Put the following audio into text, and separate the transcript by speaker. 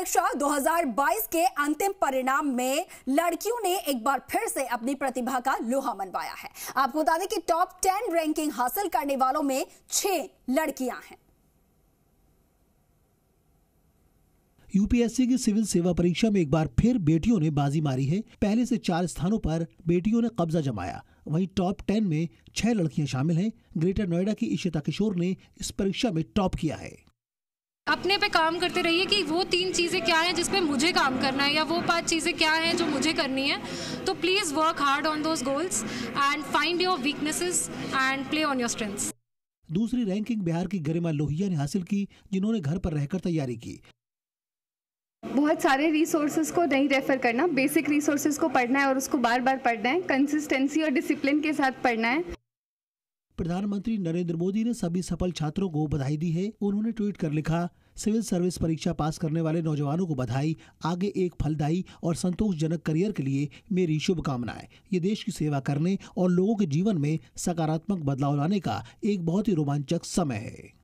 Speaker 1: परीक्षा 2022 के अंतिम परिणाम में लड़कियों ने एक बार फिर से अपनी प्रतिभा का लोहा मनवाया है आपको बता दें कि टॉप 10 रैंकिंग हासिल करने वालों में छह लड़कियां हैं
Speaker 2: यूपीएससी की सिविल सेवा परीक्षा में एक बार फिर बेटियों ने बाजी मारी है पहले से चार स्थानों पर बेटियों ने कब्जा जमाया वहीं टॉप टेन में छह लड़कियां शामिल हैं ग्रेटर नोएडा की इशिता किशोर ने इस परीक्षा में टॉप किया है
Speaker 3: अपने पे काम करते रहिए कि वो तीन चीज़ें क्या हैं जिस मुझे काम करना है या वो पांच चीज़ें क्या हैं जो मुझे करनी है तो please work hard on those goals and find your weaknesses and play on your strengths
Speaker 2: दूसरी रैंकिंग बिहार की गरिमा लोहिया ने हासिल की जिन्होंने घर पर रहकर तैयारी की
Speaker 4: बहुत सारे रिसोर्सेज को नहीं रेफर करना बेसिक रिसोर्सेज को पढ़ना है और उसको बार बार पढ़ना है कंसिस्टेंसी और डिसिप्लिन के साथ पढ़ना है
Speaker 2: प्रधानमंत्री नरेंद्र मोदी ने सभी सफल छात्रों को बधाई दी है उन्होंने ट्वीट कर लिखा सिविल सर्विस परीक्षा पास करने वाले नौजवानों को बधाई आगे एक फलदायी और संतोषजनक करियर के लिए मेरी शुभकामनाएं ये देश की सेवा करने और लोगों के जीवन में सकारात्मक बदलाव लाने का एक बहुत ही रोमांचक समय है